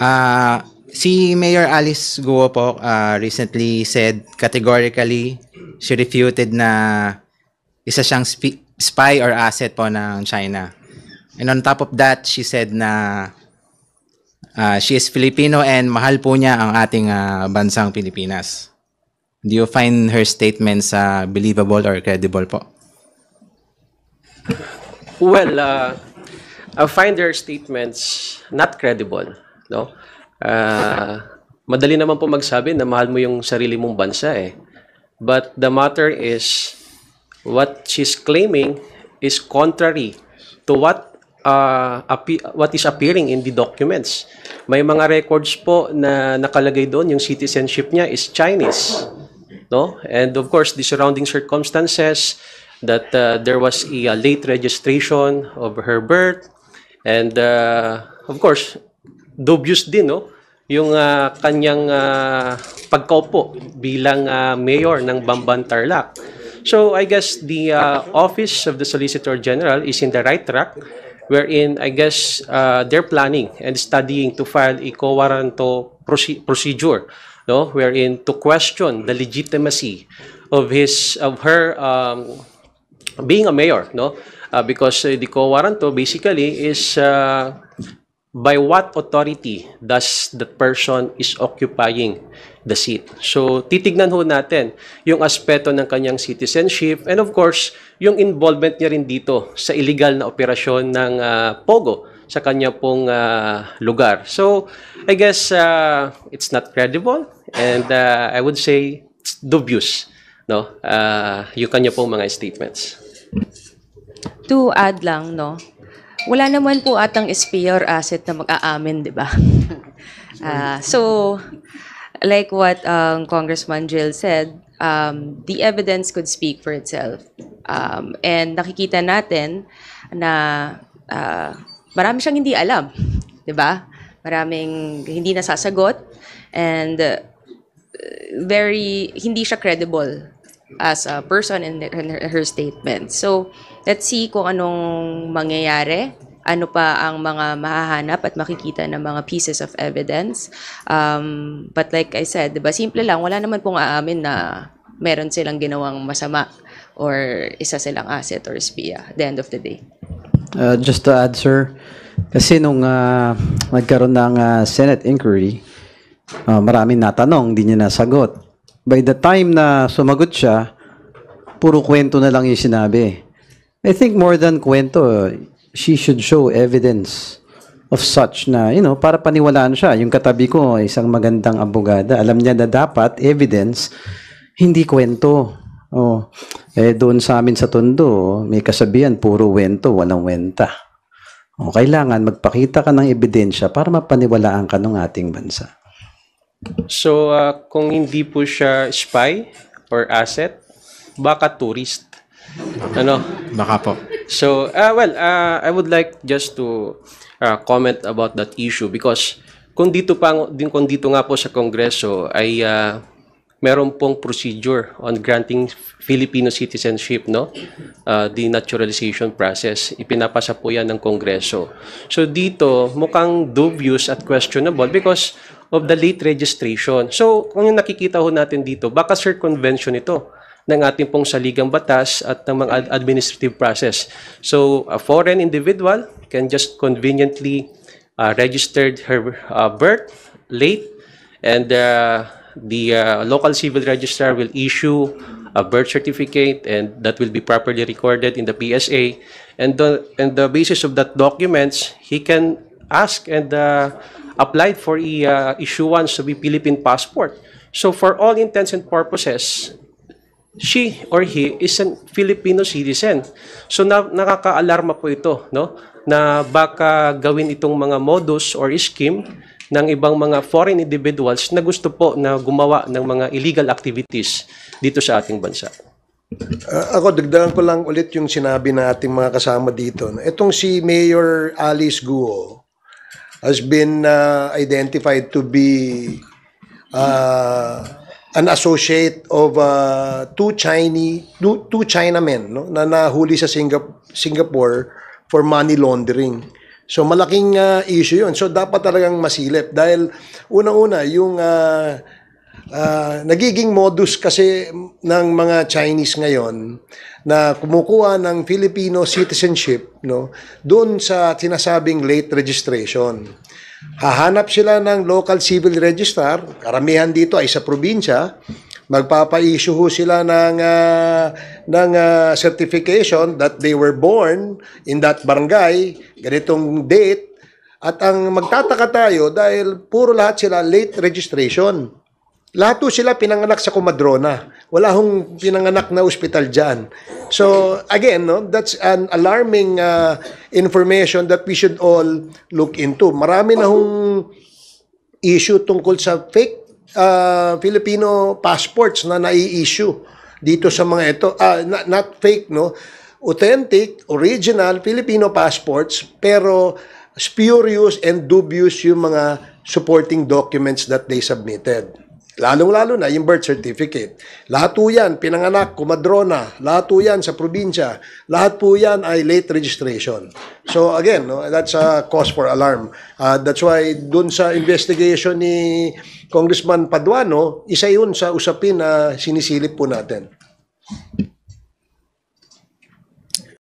Uh, si Mayor Alice Guopok uh, ah, recently said categorically she refuted na isa siyang sp- spy or asset po ng China. And on top of that, she said na uh, she is Filipino and mahal po niya ang ating uh, bansang Pilipinas. Do you find her statements uh, believable or credible po? Well, uh, I find her statements not credible no? Uh, madali naman po magsabi na mahal mo yung sarili mong bansa eh. But the matter is what she's claiming is contrary to what uh, what is appearing in the documents. May mga records po na nakalagay doon yung citizenship niya is Chinese. No? And of course, the surrounding circumstances that uh, there was a, a late registration of her birth and uh, of course, dubious din, no? Yung uh, kanyang uh, ah, pagkopo bilang uh, mayor ng Bamban Tarlac. So I guess the uh, office of the Solicitor General is in the right track wherein I guess uh, they're planning and studying to file a co-warranto proce procedure no wherein to question the legitimacy of his of her um, being a mayor no uh, because uh, the co-warranto basically is uh, by what authority does the person is occupying the seat. So, titignan ho natin yung aspeto ng kanyang citizenship and of course, yung involvement niya rin dito sa illegal na operasyon ng uh, POGO sa kanya pong uh, lugar. So, I guess uh, it's not credible and uh, I would say it's dubious no? Uh, yung kanya pong mga statements. To add lang, no? wala naman po atang SPA or asset na mag-aamin, di ba? uh, so, like what um, Congressman Jill said, um, the evidence could speak for itself. Um, and nakikita natin na uh, marami siyang hindi alam, di ba? Maraming hindi nasasagot and uh, very, hindi siya credible as a person in her statement. So, let's see kung anong mangyayari, ano pa ang mga mahahanap at makikita ng mga pieces of evidence. Um, but like I said, di ba, simple lang, wala naman pong aamin na meron silang ginawang masama or isa silang asset or spia at the end of the day. Uh, just to add, sir, kasi nung uh, nagkaroon ng uh, Senate inquiry, uh, maraming natanong, hindi niya nasagot by the time na sumagot siya, puro kwento na lang yung sinabi. I think more than kwento, she should show evidence of such na, you know, para paniwalaan siya. Yung katabi ko, isang magandang abogada, alam niya na dapat evidence, hindi kwento. Oh, eh doon sa amin sa Tondo, may kasabihan, puro wento, walang wenta. O, oh, kailangan magpakita ka ng ebidensya para mapaniwalaan ka ng ating bansa. So, uh, kung hindi po siya spy or asset, baka tourist. Ano? Baka po. So, uh, well, uh, I would like just to uh, comment about that issue because kung dito, pa, kung dito nga po sa Kongreso ay uh, meron pong procedure on granting Filipino citizenship, no? Uh, the naturalization process. Ipinapasa po yan ng Kongreso. So dito, mukhang dubious at questionable because of the late registration. So, kung yung nakikita ho natin dito, baka circumvention ito ng ating pong saligang batas at ng mga administrative process. So, a foreign individual can just conveniently uh, registered her uh, birth late and uh, the uh, local civil registrar will issue a birth certificate and that will be properly recorded in the PSA and the, and the basis of that documents he can ask and uh, applied for the uh, issuance of a Philippine passport. So for all intents and purposes, she or he is a Filipino citizen. So na, nakakaalarma po ito, no? Na baka gawin itong mga modus or scheme ng ibang mga foreign individuals na gusto po na gumawa ng mga illegal activities dito sa ating bansa. Uh, ako, dagdagan ko lang ulit yung sinabi na ating mga kasama dito. Itong si Mayor Alice Guo, has been uh, identified to be uh, an associate of uh, two Chinese two, two Chinamen no na nahuli sa Singap- Singapore for money laundering. So malaking uh, issue 'yun. So dapat talagang masilip dahil una-una yung uh, Uh, nagiging modus kasi ng mga Chinese ngayon na kumukuha ng Filipino citizenship no doon sa tinasabing late registration. Hahanap sila ng local civil registrar, karamihan dito ay sa probinsya, magpapa-issue sila ng uh, ng uh, certification that they were born in that barangay, ganitong date at ang magtataka tayo dahil puro lahat sila late registration. Lahat po sila pinanganak sa Comadrona. Wala hong pinanganak na ospital dyan. So, again, no, that's an alarming uh, information that we should all look into. Marami na hong issue tungkol sa fake uh, Filipino passports na nai-issue dito sa mga ito. Uh, ah, not, not fake, no? Authentic, original Filipino passports, pero spurious and dubious yung mga supporting documents that they submitted. Lalong-lalo na yung birth certificate. Lahat po yan, pinanganak, kumadrona, lahat po yan sa probinsya, lahat po yan ay late registration. So again, no, that's a cause for alarm. Uh, that's why dun sa investigation ni Congressman Paduano, isa yun sa usapin na sinisilip po natin.